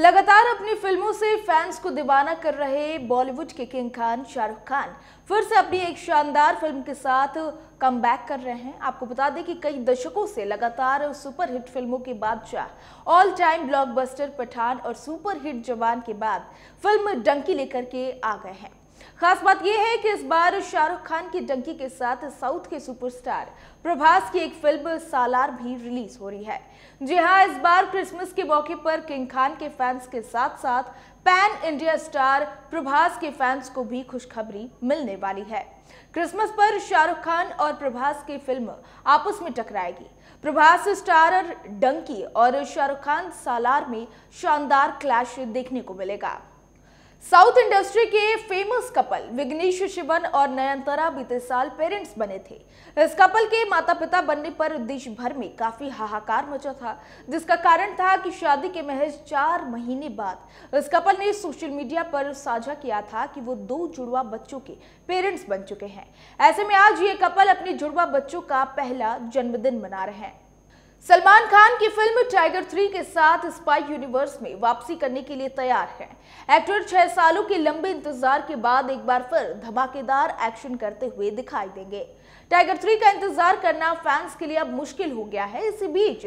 लगातार अपनी फिल्मों से फैंस को दीवाना कर रहे बॉलीवुड के किंग खान शाहरुख खान फिर से अपनी एक शानदार फिल्म के साथ कम बैक कर रहे हैं आपको बता दें कि कई दशकों से लगातार सुपरहिट फिल्मों के बादशाह ऑल टाइम ब्लॉकबस्टर पठान और सुपरहिट जवान के बाद फिल्म डंकी लेकर के आ गए हैं खास बात यह है कि इस बार शाहरुख खान की डंकी के साथ साउथ के सुपरस्टार प्रभास की एक फिल्म सालार भी रिलीज हो रही है जी हाँ इस बार क्रिसमस के मौके पर किंग खान के फैंस के साथ साथ पैन इंडिया स्टार प्रभास के फैंस को भी खुशखबरी मिलने वाली है क्रिसमस पर शाहरुख खान और प्रभास की फिल्म आपस में टकराएगी प्रभास स्टारर डंकी और शाहरुख खान सालार में शानदार क्लैश देखने को मिलेगा साउथ इंडस्ट्री के फेमस कपल विग्नेश शिवन और नयनतरा बीते साल पेरेंट्स बने थे इस कपल के माता पिता बनने पर देश भर में काफी हाहाकार मचा था जिसका कारण था कि शादी के महज चार महीने बाद इस कपल ने सोशल मीडिया पर साझा किया था कि वो दो जुड़वा बच्चों के पेरेंट्स बन चुके हैं ऐसे में आज ये कपल अपने जुड़वा बच्चों का पहला जन्मदिन मना रहे हैं सलमान खान की फिल्म टाइगर थ्री के साथ स्पाई यूनिवर्स में वापसी करने के लिए तैयार हैं। एक्टर छह सालों के लंबे इंतजार के बाद एक बार फिर धमाकेदार एक्शन करते हुए दिखाई देंगे टाइगर थ्री का इंतजार करना फैंस के लिए अब मुश्किल हो गया है इसी बीच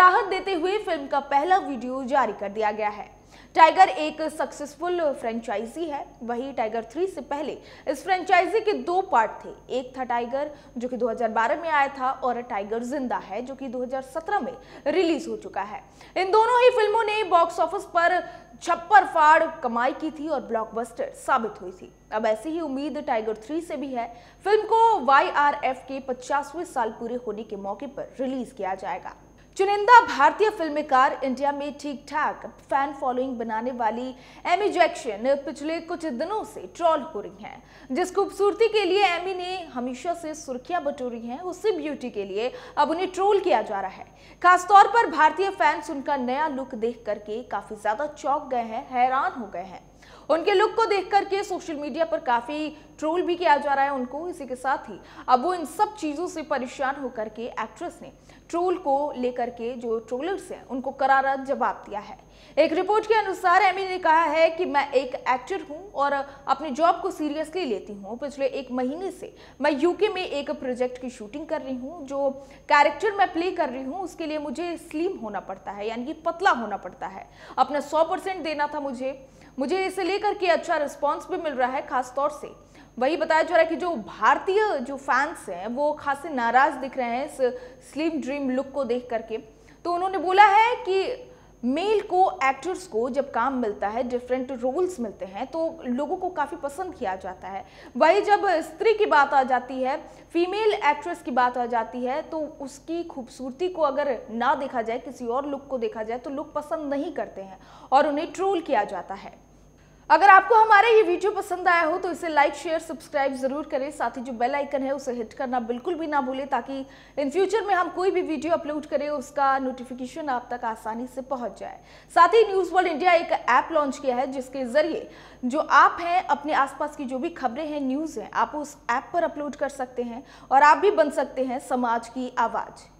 राहत देते हुए फिल्म का पहला वीडियो जारी कर दिया गया है टाइगर एक सक्सेसफुल फ्रेंचाइजी है वही टाइगर थ्री से पहले इस फ्रेंचाइजी के दो पार्ट थे एक था टाइगर जो कि 2012 में आया था और टाइगर जिंदा है जो कि 2017 में रिलीज हो चुका है इन दोनों ही फिल्मों ने बॉक्स ऑफिस पर छप्पर फाड़ कमाई की थी और ब्लॉकबस्टर साबित हुई थी अब ऐसी ही उम्मीद टाइगर थ्री से भी है फिल्म को वाई के पचासवें साल पूरे होने के मौके पर रिलीज किया जाएगा चुनिंदा भारतीय फिल्मकार इंडिया में ठीक ठाक फैन फॉलोइंग बनाने वाली एमी जैक्शन पिछले कुछ दिनों से ट्रॉल हो रही हैं जिस खूबसूरती के लिए एमी ने हमेशा से सुर्खियां बटोरी हैं उसी ब्यूटी के लिए अब उन्हें ट्रोल किया जा रहा है खासतौर पर भारतीय फैंस उनका नया लुक देख करके काफी ज्यादा चौक गए हैं हैरान हो गए हैं उनके लुक को देख करके सोशल मीडिया पर काफ़ी ट्रोल भी किया जा रहा है उनको इसी के साथ ही अब वो इन सब चीज़ों से परेशान होकर के एक्ट्रेस ने ट्रोल को लेकर के जो ट्रोलर्स हैं उनको करारा जवाब दिया है एक रिपोर्ट के अनुसार एमी ने कहा है कि मैं एक एक्टर हूं और अपने जॉब को सीरियसली लेती हूं पिछले एक महीने से मैं यूके में एक प्रोजेक्ट की शूटिंग कर रही हूं जो कैरेक्टर मैं प्ले कर रही हूं उसके लिए मुझे स्लिम होना पड़ता है यानी कि पतला होना पड़ता है अपना सौ परसेंट देना था मुझे मुझे इसे लेकर के अच्छा रिस्पॉन्स भी मिल रहा है खासतौर से वही बताया जा रहा है कि जो भारतीय जो फैंस हैं वो खासे नाराज दिख रहे हैं इस स्लिम ड्रीम लुक को देख करके तो उन्होंने बोला है कि मेल को एक्टर्स को जब काम मिलता है डिफरेंट रोल्स मिलते हैं तो लोगों को काफ़ी पसंद किया जाता है वही जब स्त्री की बात आ जाती है फीमेल एक्ट्रेस की बात आ जाती है तो उसकी खूबसूरती को अगर ना देखा जाए किसी और लुक को देखा जाए तो लोग पसंद नहीं करते हैं और उन्हें ट्रोल किया जाता है अगर आपको हमारे ये वीडियो पसंद आया हो तो इसे लाइक शेयर सब्सक्राइब जरूर करें साथ ही जो बेल आइकन है उसे हिट करना बिल्कुल भी ना भूलें ताकि इन फ्यूचर में हम कोई भी वीडियो अपलोड करें उसका नोटिफिकेशन आप तक आसानी से पहुंच जाए साथ ही न्यूज़ वर्ल्ड इंडिया एक ऐप लॉन्च किया है जिसके जरिए जो आप हैं अपने आसपास की जो भी खबरें हैं न्यूज़ हैं आप उस ऐप पर अपलोड कर सकते हैं और आप भी बन सकते हैं समाज की आवाज़